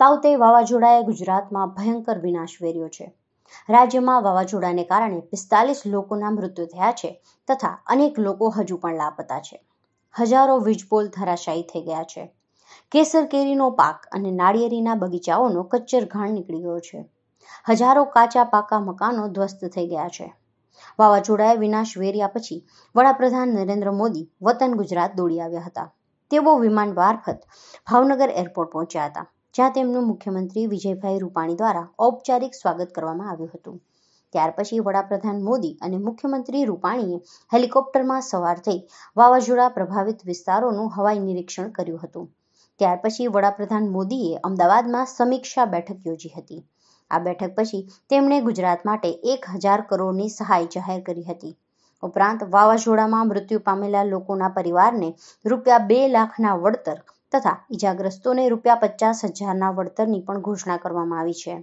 તાઉતે વાવાઝોડાએ ગુજરાતમાં ભયંકર વિનાશ વેર્યો છે રાજ્યમાં વાવાઝોડાને કારણે પિસ્તાલીસ લોકોના મૃત્યુ થયા છે તથા અનેક લોકો હજુ પણ લાપતા છે હજારો વીજપોલ ધરાશાયી થઈ ગયા છે કેસર કેરીનો પાક અને નાળિયેરીના બગીચાઓનો કચ્ચર ઘાણ નીકળી ગયો છે હજારો કાચા પાકા મકાનો ધ્વસ્ત થઈ ગયા છે વાવાઝોડાએ વિનાશ વેર્યા પછી વડાપ્રધાન નરેન્દ્ર મોદી વતન ગુજરાત દોડી આવ્યા હતા તેઓ વિમાન મારફત ભાવનગર એરપોર્ટ પહોંચ્યા હતા જ્યાં તેમનું મુખ્યમંત્રી વિજયભાઈ રૂપાણી દ્વારા ઔપચારિક સ્વાગત કરવામાં આવ્યું હતું ત્યાર પછી વડાપ્રધાન મોદી અને મુખ્યમંત્રી રૂપાણીએ હેલિકોપ્ટરમાં સવાર થઈ વાવાઝોડા પ્રભાવિત વિસ્તારોનું હવાઈ નિરીક્ષણ કર્યું હતું ત્યાર પછી વડાપ્રધાન મોદીએ અમદાવાદમાં સમીક્ષા બેઠક યોજી હતી આ બેઠક પછી તેમણે ગુજરાત માટે એક હજાર કરોડની સહાય જાહેર કરી હતી ઉપરાંત વાવાઝોડામાં મૃત્યુ પામેલા લોકોના પરિવારને રૂપિયા બે લાખના વળતર તથા ઈજાગ્રસ્તોને રૂપિયા પચાસ હજારના વળતરની પણ ઘોષણા કરવામાં આવી છે